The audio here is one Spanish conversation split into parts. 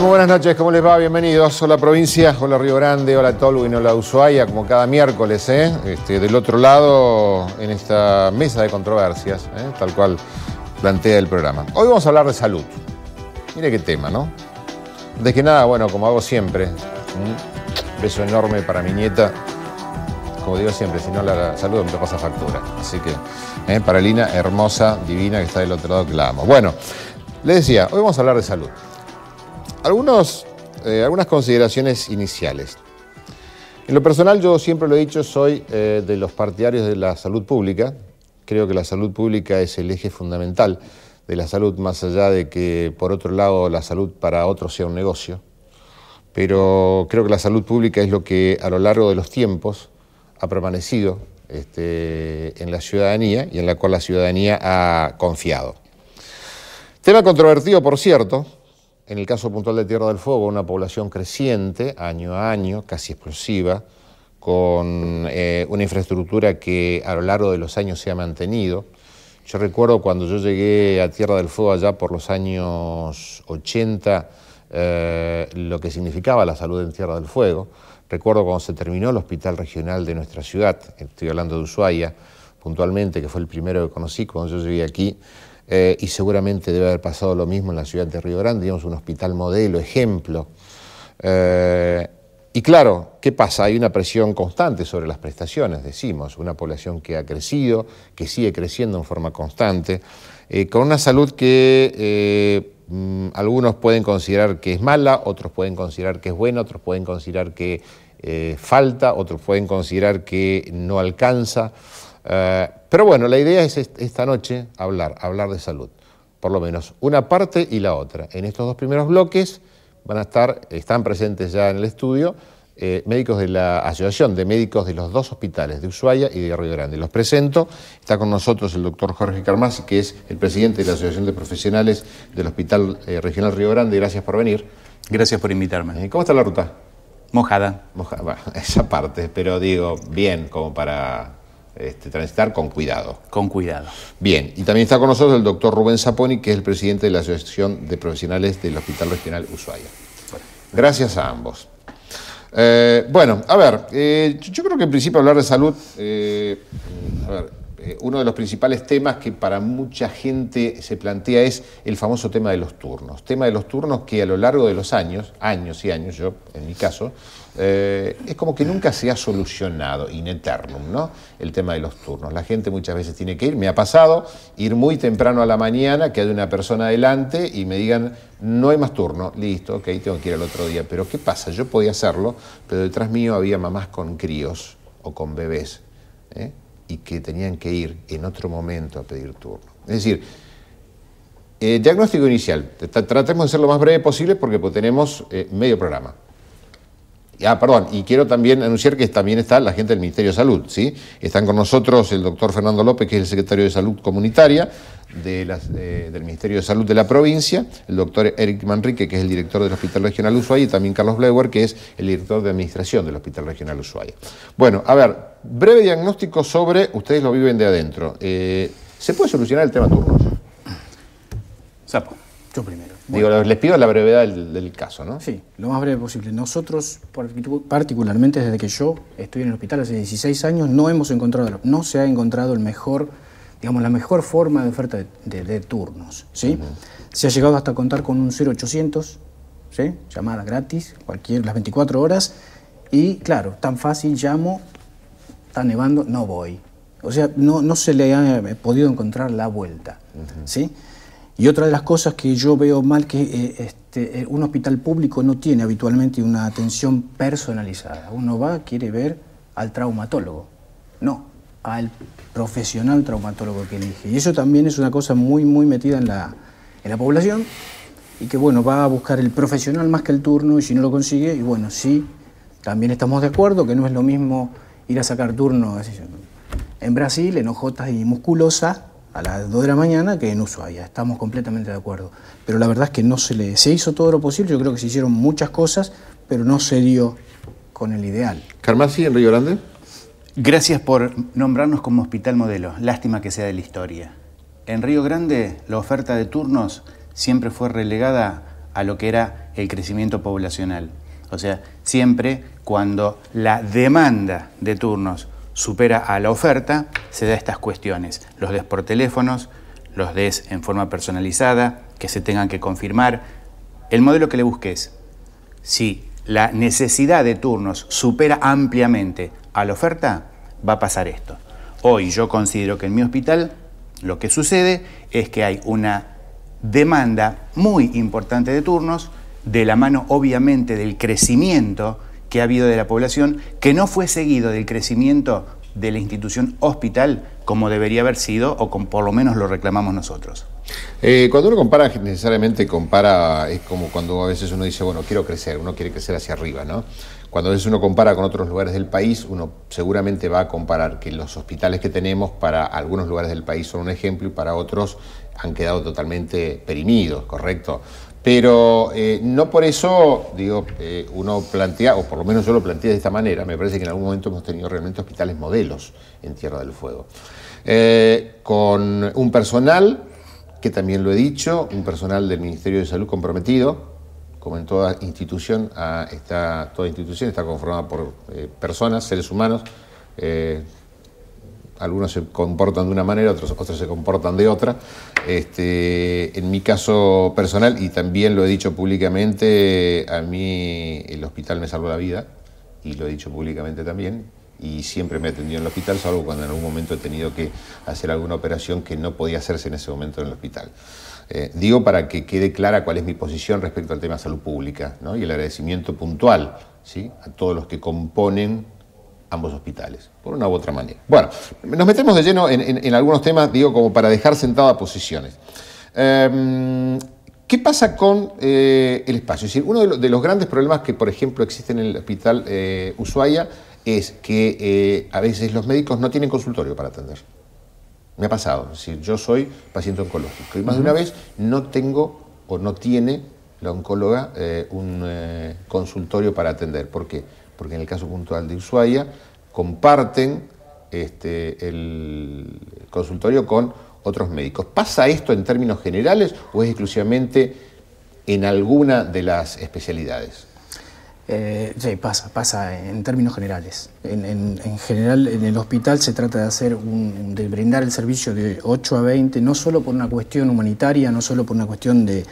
buenas noches, ¿cómo les va? Bienvenidos. Hola provincia, hola Río Grande, hola y hola Ushuaia, como cada miércoles, ¿eh? este, del otro lado, en esta mesa de controversias, ¿eh? tal cual plantea el programa. Hoy vamos a hablar de salud. Mire qué tema, ¿no? De que nada, bueno, como hago siempre, un beso enorme para mi nieta. Como digo siempre, si no la saludo me pasa factura. Así que, ¿eh? para Lina, hermosa, divina, que está del otro lado, que la amo. Bueno, les decía, hoy vamos a hablar de salud. Algunos, eh, algunas consideraciones iniciales. En lo personal, yo siempre lo he dicho, soy eh, de los partidarios de la salud pública. Creo que la salud pública es el eje fundamental de la salud, más allá de que, por otro lado, la salud para otros sea un negocio. Pero creo que la salud pública es lo que a lo largo de los tiempos ha permanecido este, en la ciudadanía y en la cual la ciudadanía ha confiado. Tema controvertido, por cierto, en el caso puntual de Tierra del Fuego, una población creciente año a año, casi explosiva, con eh, una infraestructura que a lo largo de los años se ha mantenido. Yo recuerdo cuando yo llegué a Tierra del Fuego allá por los años 80, eh, lo que significaba la salud en Tierra del Fuego. Recuerdo cuando se terminó el hospital regional de nuestra ciudad, estoy hablando de Ushuaia, puntualmente, que fue el primero que conocí cuando yo llegué aquí, eh, y seguramente debe haber pasado lo mismo en la ciudad de Río Grande, digamos un hospital modelo, ejemplo. Eh, y claro, ¿qué pasa? Hay una presión constante sobre las prestaciones, decimos, una población que ha crecido, que sigue creciendo en forma constante, eh, con una salud que mm, algunos pueden considerar que es mala, otros pueden considerar que es buena, otros pueden considerar que falta, otros pueden considerar que no alcanza. Eh, pero bueno, la idea es esta noche hablar, hablar de salud, por lo menos una parte y la otra. En estos dos primeros bloques van a estar, están presentes ya en el estudio, eh, médicos de la Asociación de Médicos de los dos hospitales de Ushuaia y de Río Grande. Los presento. Está con nosotros el doctor Jorge Carmasi, que es el presidente de la Asociación de Profesionales del Hospital eh, Regional Río Grande. Gracias por venir. Gracias por invitarme. ¿Cómo está la ruta? Mojada. Mojada, esa parte, pero digo, bien como para este, transitar con cuidado. Con cuidado. Bien, y también está con nosotros el doctor Rubén Saponi, que es el presidente de la Asociación de Profesionales del Hospital Regional Ushuaia. Gracias a ambos. Eh, bueno, a ver, eh, yo creo que en principio hablar de salud, eh, eh, uno de los principales temas que para mucha gente se plantea es el famoso tema de los turnos. Tema de los turnos que a lo largo de los años, años y años, yo en mi caso, eh, es como que nunca se ha solucionado in eternum, ¿no? El tema de los turnos. La gente muchas veces tiene que ir, me ha pasado, ir muy temprano a la mañana, que hay una persona adelante y me digan, no hay más turno, listo, ok, tengo que ir al otro día. Pero ¿qué pasa? Yo podía hacerlo, pero detrás mío había mamás con críos o con bebés. ¿eh? y que tenían que ir en otro momento a pedir turno. Es decir, eh, diagnóstico inicial, tratemos de ser lo más breve posible porque pues tenemos eh, medio programa. Ah, perdón, y quiero también anunciar que también está la gente del Ministerio de Salud, ¿sí? Están con nosotros el doctor Fernando López, que es el secretario de Salud Comunitaria del Ministerio de Salud de la provincia, el doctor Eric Manrique, que es el director del Hospital Regional Ushuaia, y también Carlos Bleuer, que es el director de Administración del Hospital Regional Ushuaia. Bueno, a ver, breve diagnóstico sobre, ustedes lo viven de adentro, eh, ¿se puede solucionar el tema turno? Sapo primero. Digo, les pido la brevedad del, caso, ¿no? Sí, lo más breve posible. Nosotros, particularmente desde que yo estoy en el hospital hace 16 años, no hemos encontrado, no se ha encontrado el mejor, digamos, la mejor forma de oferta de, turnos, ¿sí? Se ha llegado hasta contar con un 0800, ¿sí? Llamada gratis, cualquier, las 24 horas. Y claro, tan fácil, llamo, está nevando, no voy. O sea, no, se le ha eh, podido encontrar la vuelta, sí y otra de las cosas que yo veo mal que eh, este, eh, un hospital público no tiene habitualmente una atención personalizada. Uno va, quiere ver al traumatólogo. No, al profesional traumatólogo que elige. Y eso también es una cosa muy, muy metida en la, en la población y que, bueno, va a buscar el profesional más que el turno y si no lo consigue, y bueno, sí, también estamos de acuerdo que no es lo mismo ir a sacar turno en Brasil, en hojotas y Musculosa a las 2 de la mañana que en Ushuaia, estamos completamente de acuerdo. Pero la verdad es que no se le, se hizo todo lo posible, yo creo que se hicieron muchas cosas, pero no se dio con el ideal. Carmasi, en Río Grande. Gracias por nombrarnos como hospital modelo, lástima que sea de la historia. En Río Grande la oferta de turnos siempre fue relegada a lo que era el crecimiento poblacional. O sea, siempre cuando la demanda de turnos supera a la oferta, se da estas cuestiones. Los des por teléfonos, los des en forma personalizada, que se tengan que confirmar. El modelo que le busques, si la necesidad de turnos supera ampliamente a la oferta, va a pasar esto. Hoy yo considero que en mi hospital lo que sucede es que hay una demanda muy importante de turnos, de la mano obviamente del crecimiento que ha habido de la población, que no fue seguido del crecimiento de la institución hospital como debería haber sido o con, por lo menos lo reclamamos nosotros. Eh, cuando uno compara, necesariamente compara, es como cuando a veces uno dice, bueno, quiero crecer, uno quiere crecer hacia arriba, ¿no? Cuando a veces uno compara con otros lugares del país, uno seguramente va a comparar que los hospitales que tenemos para algunos lugares del país son un ejemplo y para otros han quedado totalmente perimidos, ¿correcto? Pero eh, no por eso, digo, eh, uno plantea, o por lo menos yo lo planteé de esta manera, me parece que en algún momento hemos tenido realmente hospitales modelos en Tierra del Fuego. Eh, con un personal, que también lo he dicho, un personal del Ministerio de Salud comprometido, como en toda institución, está, toda institución está conformada por personas, seres humanos, algunos se comportan de una manera, otros, otros se comportan de otra. Este, en mi caso personal, y también lo he dicho públicamente, a mí el hospital me salvó la vida, y lo he dicho públicamente también, y siempre me he atendido en el hospital, salvo cuando en algún momento he tenido que hacer alguna operación que no podía hacerse en ese momento en el hospital. Eh, digo para que quede clara cuál es mi posición respecto al tema de salud pública ¿no? y el agradecimiento puntual ¿sí? a todos los que componen ambos hospitales, por una u otra manera. Bueno, nos metemos de lleno en, algunos temas, digo, como para dejar sentadas posiciones. Em, ¿Qué pasa con eh, el espacio? Es decir, uno de, los grandes problemas que, por ejemplo, existen en el hospital eh, Ushuaia es que eh, a veces los médicos no tienen consultorio para atender. Me ha pasado. Es decir, yo soy paciente oncológico y más de una vez no tengo o no tiene la oncóloga eh, un consultorio para atender. ¿Por qué? porque en el caso puntual de Ushuaia comparten este, el consultorio con otros médicos. ¿Pasa esto en términos generales o es exclusivamente en alguna de las especialidades? Eh, sí, pasa, pasa en términos generales. En, general, en el hospital se trata de hacer un, de brindar el servicio de 8 a 20, no solo por una cuestión humanitaria, no solo por una cuestión de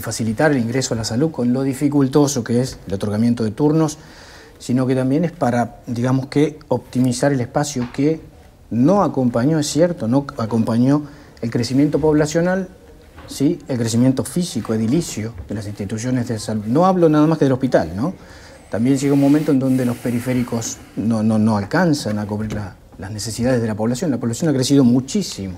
facilitar el ingreso a la salud, con lo dificultoso que es el otorgamiento de turnos, sino que también es para, digamos que, optimizar el espacio que no acompañó, es cierto, no acompañó el crecimiento poblacional, ¿sí? el crecimiento físico, edilicio de las instituciones de salud. No hablo nada más que del hospital, ¿no? También llega un momento en donde los periféricos no, alcanzan a cubrir las necesidades de la población. La población ha crecido muchísimo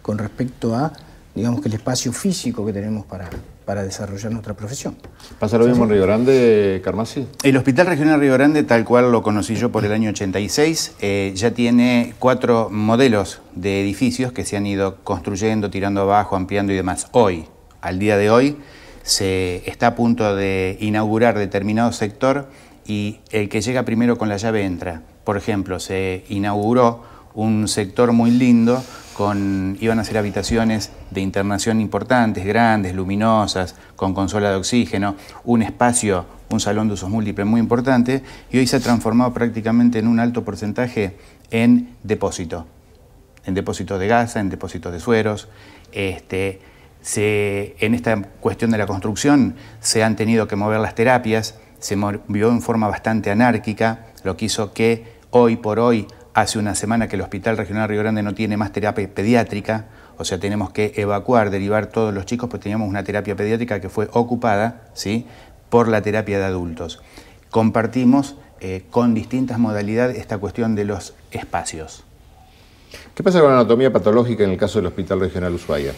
con respecto a digamos que el espacio físico que tenemos para, para desarrollar nuestra profesión. ¿Pasa lo mismo en Río Grande, Carmasi? El Hospital Regional Río Grande, tal cual lo conocí yo por el año 86, eh, ya tiene cuatro modelos de edificios que se han ido construyendo, tirando abajo, ampliando y demás. Hoy, al día de hoy, se está a punto de inaugurar determinado sector y el que llega primero con la llave entra. Por ejemplo, se inauguró un sector muy lindo con, iban a ser habitaciones de internación importantes, grandes, luminosas, con consola de oxígeno, un espacio, un salón de usos múltiples muy importante, y hoy se ha transformado prácticamente en un alto porcentaje en depósito, en depósito de gasa, en depósito de sueros. Este, en esta cuestión de la construcción se han tenido que mover las terapias, se movió en forma bastante anárquica, lo que hizo que hoy por hoy Hace una semana que el Hospital Regional Río Grande no tiene más terapia pediátrica, o sea, tenemos que evacuar, derivar todos los chicos, pues teníamos una terapia pediátrica que fue ocupada ¿sí? por la terapia de adultos. Compartimos eh, con distintas modalidades esta cuestión de los espacios. ¿Qué pasa con la anatomía patológica en el caso del Hospital Regional Ushuaia?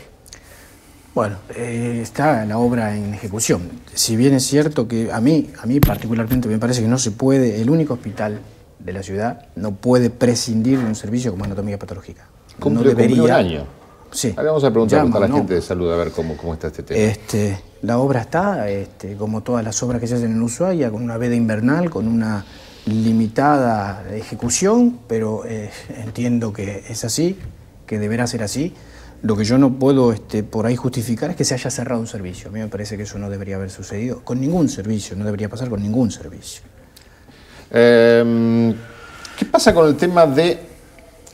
Bueno, eh, está la obra en ejecución. Si bien es cierto que a mí, a mí particularmente me parece que no se puede, el único hospital de la ciudad no puede prescindir de un servicio como anatomía patológica. no debería. Un año. Sí. Ahora vamos a preguntar a la gente de salud a ver cómo, cómo está este tema. Este, la obra está, este, como todas las obras que se hacen en Ushuaia, con una veda invernal, con una limitada ejecución, pero eh, entiendo que es así, que deberá ser así. Lo que yo no puedo este, por ahí justificar es que se haya cerrado un servicio. A mí me parece que eso no debería haber sucedido con ningún servicio, no debería pasar con ningún servicio. Em, ¿Qué pasa con el tema de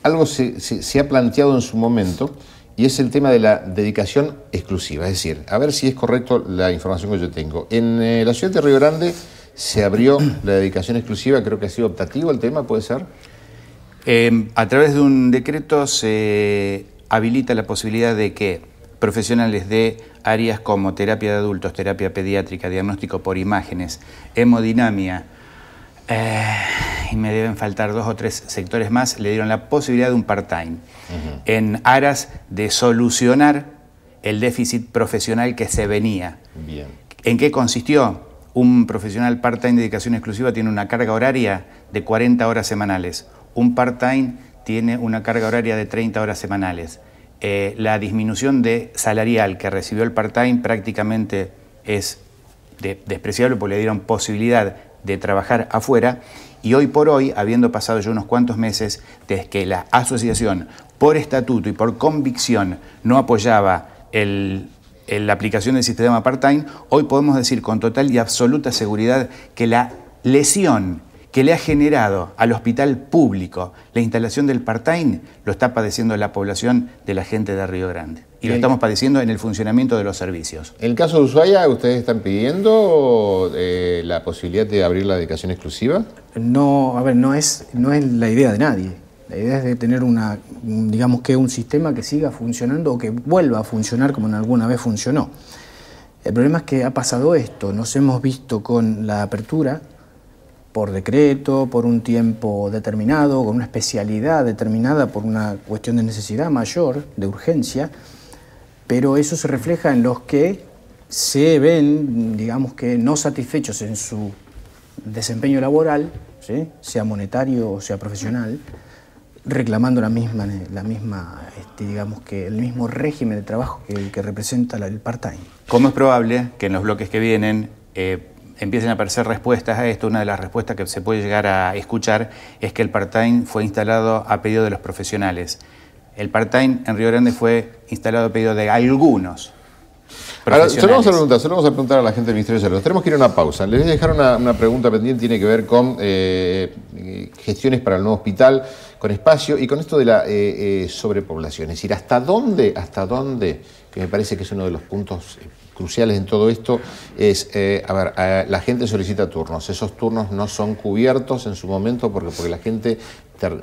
algo se, se, ha planteado en su momento? y es el tema de la dedicación exclusiva. Es decir, a ver si es correcto la información que yo tengo. En eh, la ciudad de Río Grande se abrió la dedicación exclusiva, creo que ha sido optativo el tema, ¿puede ser? Em, a través de un decreto se habilita la posibilidad de que profesionales de áreas como terapia de adultos, terapia pediátrica, diagnóstico por imágenes, hemodinamia, eh, y me deben faltar dos o tres sectores más, le dieron la posibilidad de un part-time, en aras de solucionar el déficit profesional que se venía. ¿En qué consistió? Un profesional part-time de dedicación exclusiva tiene una carga horaria de 40 horas semanales. Un part-time tiene una carga horaria de 30 horas semanales. Eh, la disminución de salarial que recibió el part-time prácticamente es despreciable porque le dieron posibilidad de trabajar afuera y hoy por hoy, habiendo pasado ya unos cuantos meses desde que la asociación por estatuto y por convicción no apoyaba la aplicación del sistema part-time, hoy podemos decir con total y absoluta seguridad que la lesión que le ha generado al hospital público la instalación del part-time lo está padeciendo la población de la gente de Río Grande. Y lo estamos padeciendo en el funcionamiento de los servicios. En el caso de Ushuaia, ¿ustedes están pidiendo eh, la posibilidad de abrir la dedicación exclusiva? No, a ver, no es, no es la idea de nadie. La idea es de tener una, digamos que un sistema que siga funcionando o que vuelva a funcionar como en alguna vez funcionó. El problema es que ha pasado esto, nos hemos visto con la apertura por decreto, por un tiempo determinado, con una especialidad determinada, por una cuestión de necesidad mayor, de urgencia, pero eso se refleja en los que se ven, digamos que, no satisfechos en su desempeño laboral, sea monetario o sea profesional, reclamando la misma, la misma este, digamos que el mismo régimen de trabajo que, que representa el part-time. ¿Cómo es probable que en los bloques que vienen eh, empiecen a aparecer respuestas a esto, una de las respuestas que se puede llegar a escuchar es que el part-time fue instalado a pedido de los profesionales. El part-time en Río Grande fue instalado a pedido de algunos. Ahora, se lo, vamos a preguntar, a la gente del Ministerio de Salud. Tenemos que ir a una pausa. Les voy a dejar una, pregunta pendiente, tiene que ver con eh, eh, gestiones para el nuevo hospital, con espacio y con esto de la eh, sobrepoblación. Es decir, ¿hasta dónde, hasta dónde, que me parece que es uno de los puntos cruciales en todo esto es, eh, a ver, eh, la gente solicita turnos, esos turnos no son cubiertos en su momento porque, porque la gente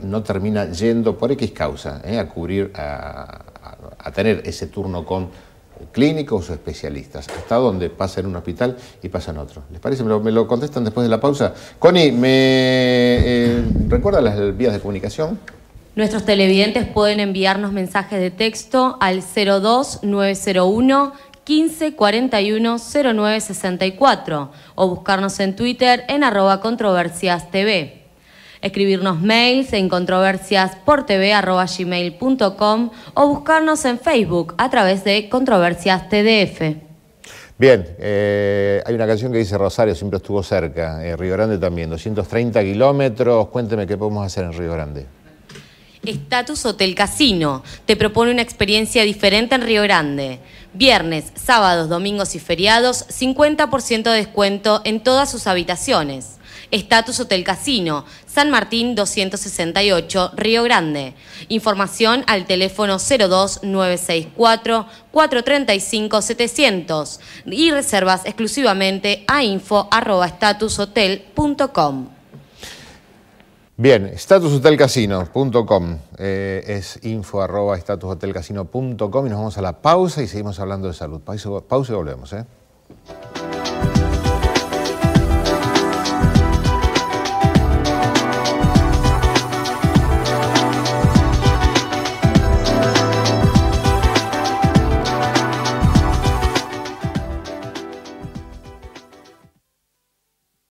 no termina yendo por X causa eh, a cubrir, a, tener ese turno con clínicos o especialistas, hasta donde pasa en un hospital y pasa en otro. ¿Les parece? ¿Me lo, contestan después de la pausa? Connie, ¿me recuerda las vías de comunicación? Nuestros televidentes pueden enviarnos mensajes de texto al 02901 15 41 09 64 o buscarnos en Twitter en arroba controversias TV. Escribirnos mails en controversiasportv.com o buscarnos en Facebook a través de Controversias TDF. Bien, eh, hay una canción que dice Rosario siempre estuvo cerca, en eh, Río Grande también, 230 kilómetros. Cuénteme qué podemos hacer en Río Grande. Status Hotel Casino te propone una experiencia diferente en Río Grande. Viernes, sábados, domingos y feriados, 50% de descuento en todas sus habitaciones. Status Hotel Casino, San Martín 268, Río Grande. Información al teléfono 02964 435 700 y reservas exclusivamente a info.statushotel.com. Bien, statushotelcasino.com eh, es info arroba y nos vamos a la pausa y seguimos hablando de salud. Pausa, pausa y volvemos. ¿eh?